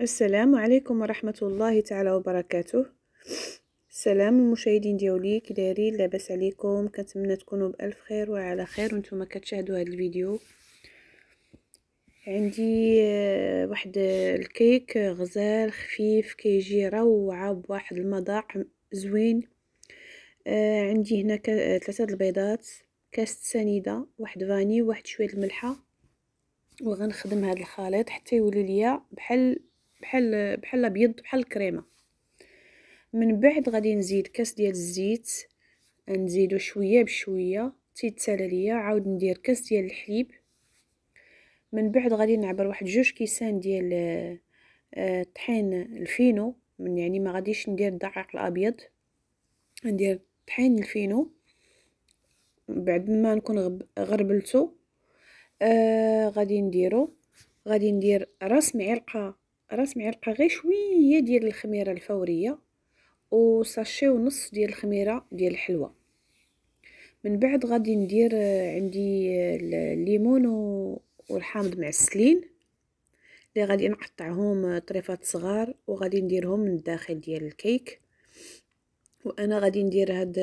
السلام عليكم ورحمة الله تعالى وبركاته السلام المشاهدين ديولي كداري لاباس عليكم كنتمنى تكونوا بالف خير وعلى خير وانتم كتشاهدوا هذا الفيديو عندي آه، واحد الكيك غزال خفيف كيجي روعه بواحد المذاق زوين آه، عندي هنا ثلاثه البيضات كاس سنيده واحد فاني واحد شويه الملحه وغنخدم هذا الخليط حتى يولي ليا بحال بحال بحال الابيض بحال الكريمه من بعد غادي نزيد كاس ديال الزيت نزيدو شويه بشويه تيتسالى ليا عاود ندير كاس ديال الحليب من بعد غادي نعبر واحد جوج كيسان ديال الطحين آه، الفينو من يعني ما غاديش ندير الدقيق الابيض ندير طحين الفينو بعد ما نكون غربلتو آه غادي نديرو غادي ندير راس معلقه رسمي على غير شويه ديال الخميره الفوريه وساشي ونص ديال الخميره ديال الحلوى من بعد غادي ندير عندي الليمون والحامض معسلين اللي غادي نقطعهم طريفات صغار وغادي نديرهم من الداخل ديال الكيك وانا غادي ندير هاد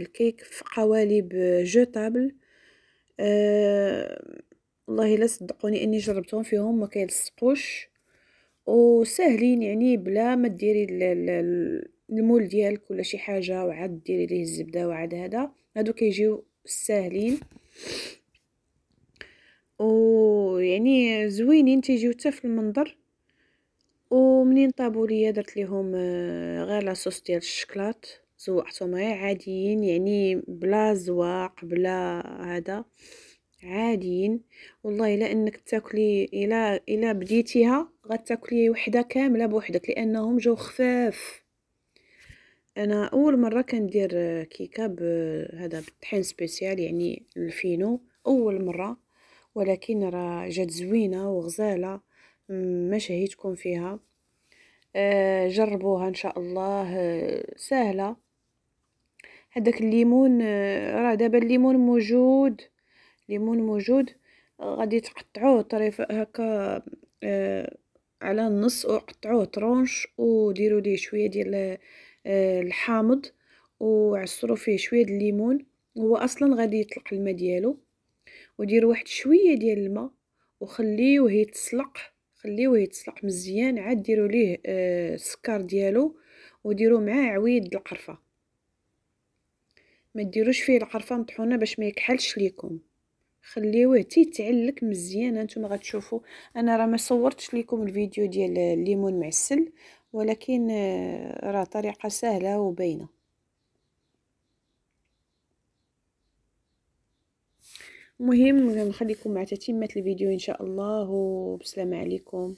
الكيك في قوالب جوتابل أه والله الا صدقوني اني جربتهم فيهم ما كيلصقوش وساهلين يعني بلا ما ديري المول ديالك ولا شي حاجه وعاد ديري ليه الزبده وعاد هذا هادو كيجيو ساهلين ويعني زوينين تيجيو حتى في المنظر ومنين طابوا ليا درت ليهم آه، غير لاصوص ديال الشكلاط زوقتهم غير عاديين يعني بلا زواق بلا هذا عاديين والله الا انك تاكلي الا الا بديتيها غتاكلي وحده كامله بوحدك لانهم جاو خفاف انا اول مره كندير كيكه بهذا بالطحين سبيسيال يعني الفينو اول مره ولكن راه جات زوينه وغزاله ما شهيتكم فيها أه جربوها ان شاء الله آه، سهله هذاك الليمون آه، راه دابا الليمون موجود ليمون موجود غادي تقطعوه طريف هكا آه، على النص وقطعوه طرونش وديروا ليه شويه ديال آه، الحامض وعصروا فيه شويه ديال الليمون هو اصلا غادي يطلق الماء ديالو وديروا واحد شويه ديال الماء وخليوه يتسلق خليوه يتسلق مزيان عاد ديروا ليه آه، السكر ديالو وديروا معاه عويد القرفه ما ديروش فيه القرفه مطحونه باش ما يكحلش ليكم خليوه تيتعلك مزيان هانتوما غتشوفوا انا راه ما صورتش لكم الفيديو ديال الليمون معسل ولكن آه، راه طريقه سهله وباينه المهم نخليكم مع تتمه الفيديو ان شاء الله وبسلامه عليكم